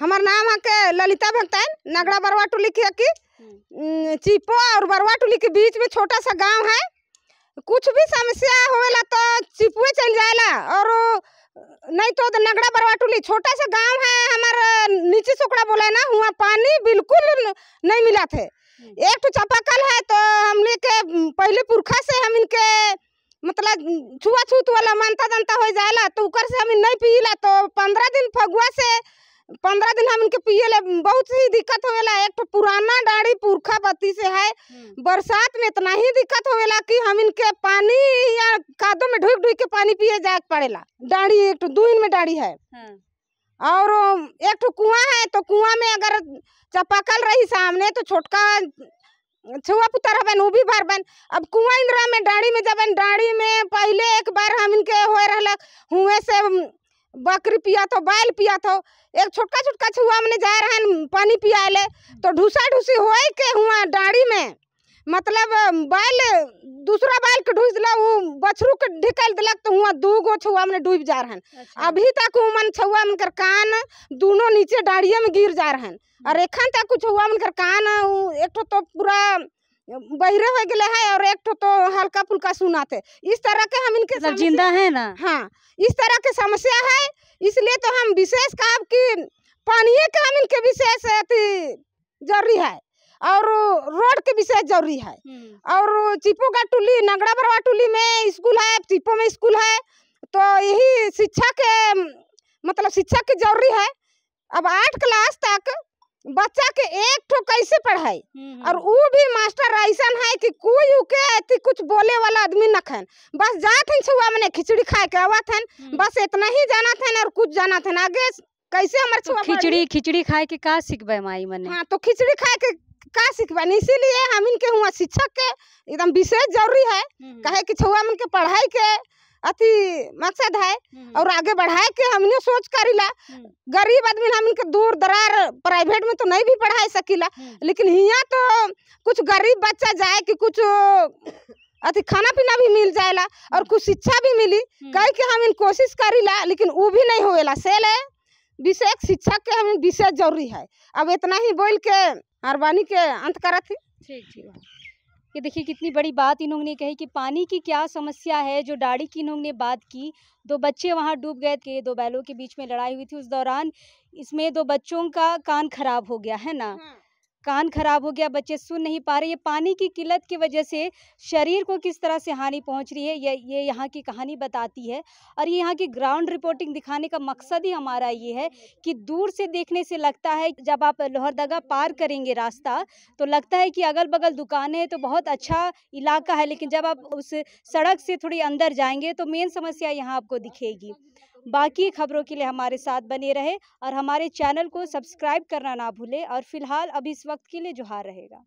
हमार नाम है के ललिता भक्तैन नगड़ा बरवा टोली के की हम्म। चिपो और बरवा टोली के बीच में छोटा सा गांव है कुछ भी समस्या होवेला तो चिपुए चल जाएला और नहीं तो, तो नगड़ा बरवा टोली छोटा सा गांव है हमार नीचे सुकड़ा बोला ना हुआ पानी बिल्कुल नहीं मिला थे हम्म। एक तो चापाकल है तो हमने के पहले पुरखा से हम इनके मतलब छुआछूत वाला मानता जानता हो जाला तो ऊपर से हम नहीं पीला तो पंद्रह दिन फगुआ से पंद्रह दिन हम इनके पिए ले बहुत ही दिक्कत गया एक तो पुराना डाड़ी पुरखा बत्ती से है हम्म। बरसात में इतना ही दिक्कत गया कि हम इनके पानी या कादों में ढुक ढुक के पानी पिए जाए पड़ेला डाड़ी एक तो दून में डाड़ी है हम्म। और एक तो कुआं है तो कुआं में अगर चपाकल रही सामने तो छोटका छुआ पुतर हबन वो भी भरबन अब कुआं इंदिरा में डाड़ी में जबन डाड़ी में पहले एक बार हम इनके हो रहा हुए से बकरी पिया तो बैल पिया तो एक छोटका छोटका छुआ में जा रहे हैं पानी पिया ले तो ढूसा ढूसी हो के हुआ डाड़ी में मतलब बैल दूसरा बैल के ढूस दिला वो बछरू के ढिकल दिलक तो हुआ दू गो छुआ मैंने डूब जा हैं अच्छा। अभी तक उमन छुआ मन कर कान दोनों नीचे डाड़िया में गिर जा हैं और हम्म। एखन तक छुआ मन कर कान एक तो पूरा बहरे हो गए है और एक तो हल्का फुल्का सुनाते इस तरह के हम इनके मतलब जिंदा है ना हाँ इस तरह के समस्या है इसलिए तो हम विशेष कहा कि पानी के हम इनके विशेष जरूरी है और रोड के विशेष जरूरी है हम्म। और का टुली नगड़ा बरवा टुली में स्कूल है चिपो में स्कूल है तो यही शिक्षा के मतलब शिक्षा की जरूरी है अब आठ क्लास तक बच्चा के एक ठो कैसे पढ़ाई हम्म, हम्म। और वो भी मास्टर ऐसा है कि कोई उके अथी कुछ बोले वाला आदमी न खन बस जाते छुआ मैंने खिचड़ी खाए के आवा थे हम्म। बस इतना ही जाना थे और कुछ जाना थे आगे कैसे हमारे तो खिचड़ी खिचड़ी खाए के का सीखबे माई मैंने हाँ तो खिचड़ी खाए के का सीखबानी इसीलिए हम इनके हुआ शिक्षक के एकदम विशेष जरूरी है कहे कि छुआ मन के पढ़ाई के अति मकसद है हम्म, हम्म। और आगे बढ़ाए के हमने सोच ला हम्म। गरीब आदमी हम इनके दूर दरार प्राइवेट में तो नहीं भी पढ़ा सकीला लेकिन यहाँ तो कुछ गरीब बच्चा जाए कि कुछ अति खाना पीना भी मिल जाएगा और कुछ शिक्षा भी मिली कह के हम इन कोशिश ला लेकिन वो भी नहीं होएला सेल है विशेष शिक्षा के हम विशेष जरूरी है अब इतना ही बोल के हरबानी के अंत करा थी ठीक ठीक कि देखिए कितनी बड़ी बात इन लोगों ने कही कि पानी की क्या समस्या है जो डाड़ी की इन लोगों ने बात की दो बच्चे वहाँ डूब गए थे दो बैलों के बीच में लड़ाई हुई थी उस दौरान इसमें दो बच्चों का कान खराब हो गया है ना हाँ। कान खराब हो गया बच्चे सुन नहीं पा रहे ये पानी की किल्लत की वजह से शरीर को किस तरह से हानि पहुंच रही है ये ये यहाँ की कहानी बताती है और ये यहाँ की ग्राउंड रिपोर्टिंग दिखाने का मकसद ही हमारा ये है कि दूर से देखने से लगता है जब आप लोहरदगा पार करेंगे रास्ता तो लगता है कि अगल बगल दुकानें हैं तो बहुत अच्छा इलाका है लेकिन जब आप उस सड़क से थोड़ी अंदर जाएंगे तो मेन समस्या यहाँ आपको दिखेगी बाकी खबरों के लिए हमारे साथ बने रहे और हमारे चैनल को सब्सक्राइब करना ना भूलें और फिलहाल अब इस वक्त के लिए जोहार रहेगा